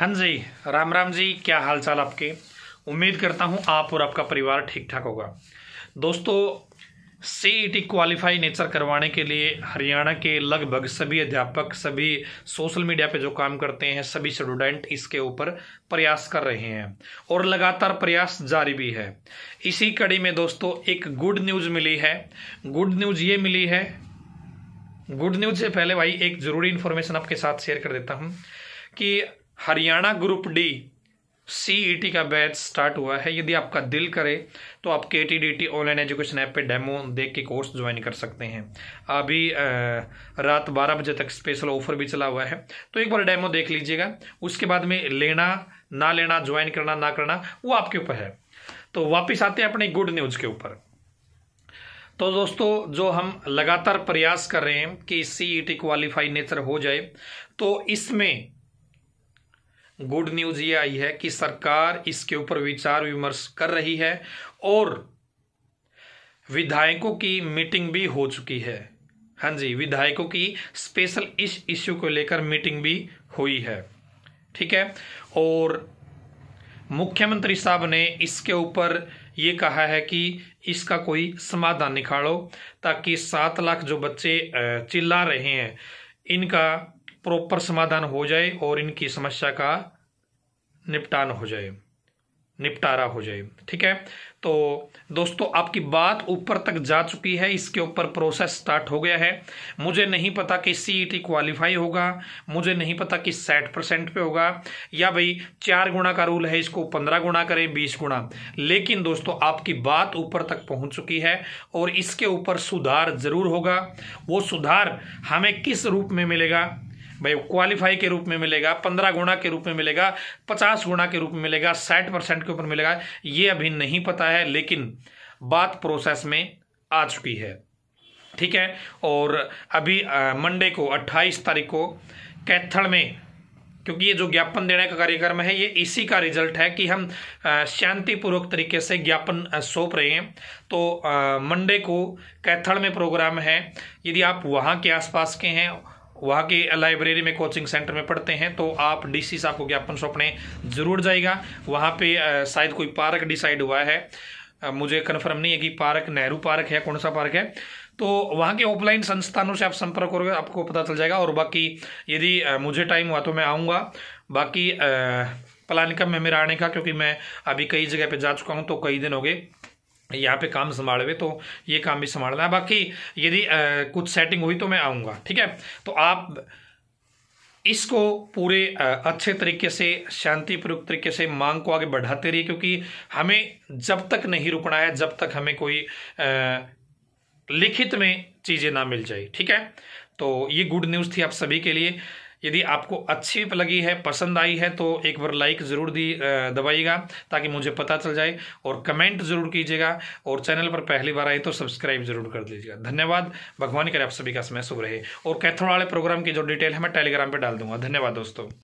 हाँ जी राम राम जी क्या हाल चाल आपके उम्मीद करता हूँ आप और आपका परिवार ठीक ठाक होगा दोस्तों सीईटी क्वालिफाई नेचर करवाने के लिए हरियाणा के लगभग सभी अध्यापक सभी सोशल मीडिया पे जो काम करते हैं सभी स्टूडेंट इसके ऊपर प्रयास कर रहे हैं और लगातार प्रयास जारी भी है इसी कड़ी में दोस्तों एक गुड न्यूज़ मिली है गुड न्यूज़ ये मिली है गुड न्यूज़ से पहले भाई एक ज़रूरी इन्फॉर्मेशन आपके साथ शेयर कर देता हूँ कि Haryana group D CET e का बैच स्टार्ट हुआ है यदि आपका दिल करे तो आप K T D T online education app पे डेमो देख के कोर्स ज्वाइन कर सकते हैं अभी रात 12 बजे तक स्पेशल ऑफर भी चला हुआ है तो एक बार डेमो देख लीजिएगा उसके बाद में लेना ना लेना ज्वाइन करना ना करना वो आपके ऊपर है तो वापिस आते हैं अपने गुड न्यूज़ के ऊपर तो दोस्तों जो हम लगातार प्रयास कर रहे हैं कि सी ई टी क्वालिफाई नेचर हो जाए तो इसमें गुड न्यूज़ ये आई है कि सरकार इसके ऊपर विचार विमर्श कर रही है और विधायकों की मीटिंग भी हो चुकी है हाँ जी विधायकों की स्पेशल इस इश्यू को लेकर मीटिंग भी हुई है ठीक है और मुख्यमंत्री साहब ने इसके ऊपर ये कहा है कि इसका कोई समाधान निकालो ताकि सात लाख जो बच्चे चिल्ला रहे हैं इनका प्रॉपर समाधान हो जाए और इनकी समस्या का निपटान हो जाए निपटारा हो जाए ठीक है तो दोस्तों आपकी बात ऊपर तक जा चुकी है इसके ऊपर प्रोसेस स्टार्ट हो गया है मुझे नहीं पता कि सी ई टी क्वालिफाई होगा मुझे नहीं पता कि साठ परसेंट पे होगा या भाई चार गुणा का रूल है इसको पंद्रह गुणा करें बीस गुणा लेकिन दोस्तों आपकी बात ऊपर तक पहुंच चुकी है और इसके ऊपर सुधार जरूर होगा वो सुधार हमें किस रूप में मिलेगा भाई क्वालिफाई के रूप में मिलेगा पंद्रह गुणा के रूप में मिलेगा पचास गुणा के रूप में मिलेगा साठ परसेंट के ऊपर मिलेगा ये अभी नहीं पता है लेकिन बात प्रोसेस में आ चुकी है ठीक है और अभी मंडे को 28 तारीख को कैथड़ में क्योंकि ये जो ज्ञापन देने का कार्यक्रम है ये इसी का रिजल्ट है कि हम शांतिपूर्वक तरीके से ज्ञापन सौंप रहे हैं तो मंडे को कैथड़ में प्रोग्राम है यदि आप वहाँ के आसपास के हैं वहाँ की लाइब्रेरी में कोचिंग सेंटर में पढ़ते हैं तो आप डीसी साहब को ज्ञापन सौंपने ज़रूर जाएगा वहाँ पे शायद कोई पार्क डिसाइड हुआ है मुझे कन्फर्म नहीं है कि पार्क नेहरू पार्क है कौन सा पार्क है तो वहाँ के ऑफलाइन संस्थानों से आप संपर्क करोगे आपको पता चल जाएगा और बाकी यदि मुझे टाइम हुआ तो मैं आऊँगा बाकी प्लान कब में मेरा आने का क्योंकि मैं अभी कई जगह पे जा चुका हूँ तो कई दिन हो गए यहाँ पे काम संभाल हुए तो ये काम भी संभालना है बाकी यदि कुछ सेटिंग हुई तो मैं आऊँगा ठीक है तो आप इसको पूरे अच्छे तरीके से शांतिपूर्वक तरीके से मांग को आगे बढ़ाते रहिए क्योंकि हमें जब तक नहीं रुकना है जब तक हमें कोई लिखित में चीज़ें ना मिल जाए ठीक है तो ये गुड न्यूज़ थी आप सभी के लिए यदि आपको अच्छी लगी है पसंद आई है तो एक बार लाइक ज़रूर दी दबाइएगा ताकि मुझे पता चल जाए और कमेंट ज़रूर कीजिएगा और चैनल पर पहली बार आए तो सब्सक्राइब ज़रूर कर दीजिएगा धन्यवाद भगवान करे आप सभी का समय शुभ रहे और कैथोड़ वाले प्रोग्राम की जो डिटेल है मैं टेलीग्राम पर डाल दूंगा धन्यवाद दोस्तों